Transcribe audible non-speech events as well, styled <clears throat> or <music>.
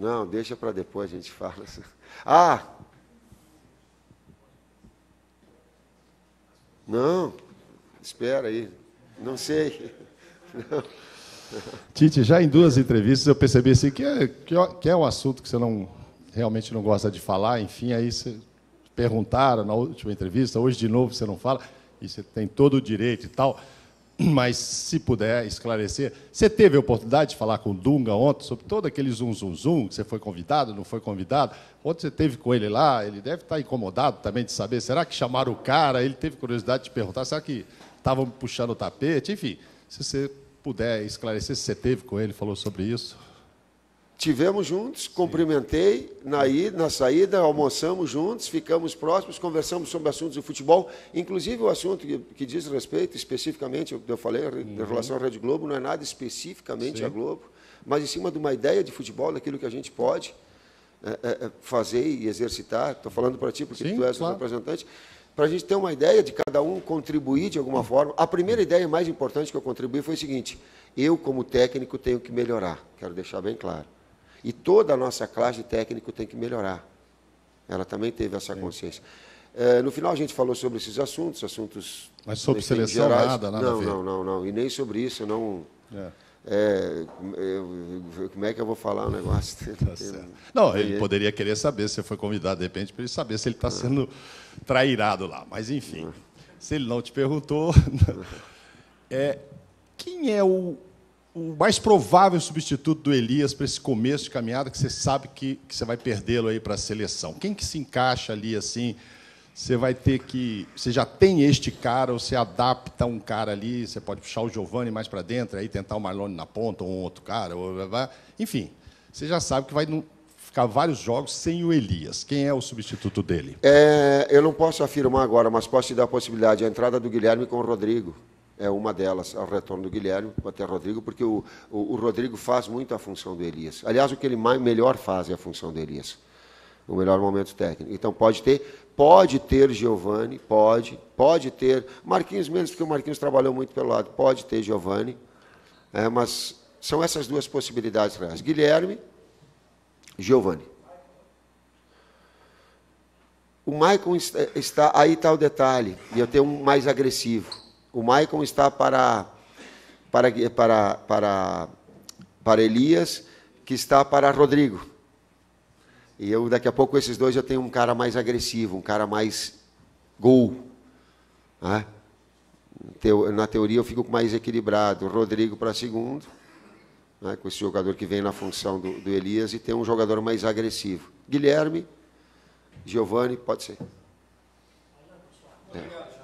Não, deixa para depois a gente fala. <laughs> Ah! Não, espera aí. Não sei. <laughs> Não. Tite, já em duas entrevistas eu percebi assim, é, que, é, que é um assunto que você não realmente não gosta de falar, enfim, aí você perguntaram na última entrevista, hoje de novo você não fala, e você tem todo o direito e tal. <clears throat> mas se puder esclarecer, você teve a oportunidade de falar com o Dunga ontem sobre todo aquele zum zum zum, que você foi convidado, não foi convidado? Ontem você teve com ele lá, ele deve estar incomodado também de saber, será que chamaram o cara? Ele teve curiosidade de perguntar, será que estavam puxando o tapete? Enfim, se você puder esclarecer se você teve com ele, falou sobre isso. Tivemos juntos, cumprimentei na, ida, na saída, almoçamos juntos, ficamos próximos, conversamos sobre assuntos do futebol, inclusive o assunto que, que diz respeito especificamente, eu falei, uhum. em relação à Rede Globo, não é nada especificamente Sim. a Globo, mas em cima de uma ideia de futebol, daquilo que a gente pode é, é, é fazer e exercitar. Estou falando para ti, porque Sim, tu és claro. o representante para a gente ter uma ideia de cada um contribuir de alguma forma. A primeira ideia mais importante que eu contribuí foi o seguinte: eu, como técnico, tenho que melhorar, quero deixar bem claro. E toda a nossa classe técnica tem que melhorar. Ela também teve essa consciência. É, no final a gente falou sobre esses assuntos, assuntos. Mas sobre seleção gerais. nada, nada. Não, não, não, não. E nem sobre isso, não. É. É, eu, como é que eu vou falar o negócio? Tá não, ele é- poderia querer saber, se foi convidado de repente, para ele saber se ele está ah. sendo trairado lá. Mas, enfim, ah. se ele não te perguntou. <laughs> é, quem é o, o mais provável substituto do Elias para esse começo de caminhada que você sabe que, que você vai perdê-lo aí para a seleção? Quem que se encaixa ali assim? Você vai ter que. Você já tem este cara, ou você adapta um cara ali, você pode puxar o Giovanni mais para dentro, aí tentar o Marlone na ponta, ou um outro cara, ou, enfim. Você já sabe que vai ficar vários jogos sem o Elias. Quem é o substituto dele? É, eu não posso afirmar agora, mas posso te dar a possibilidade. A entrada do Guilherme com o Rodrigo é uma delas, ao é retorno do Guilherme, até Rodrigo, porque o, o, o, Rodrigo faz muito a função do Elias. Aliás, o que ele mais, melhor faz é a função do Elias, o melhor momento técnico. Então pode ter, pode ter Giovani, pode, pode ter Marquinhos menos, porque o Marquinhos trabalhou muito pelo lado, pode ter Giovani, é, mas são essas duas possibilidades reais. Guilherme, Giovani. O Maicon está, aí está o detalhe, e eu tenho um mais agressivo. O Maicon está para, para, para, para, para Elias, que está para Rodrigo. E eu, daqui a pouco, esses dois, eu tenho um cara mais agressivo, um cara mais gol. Né? Na teoria, eu fico mais equilibrado. Rodrigo para segundo, né? com esse jogador que vem na função do, do Elias, e tem um jogador mais agressivo. Guilherme, Giovanni, pode ser. É.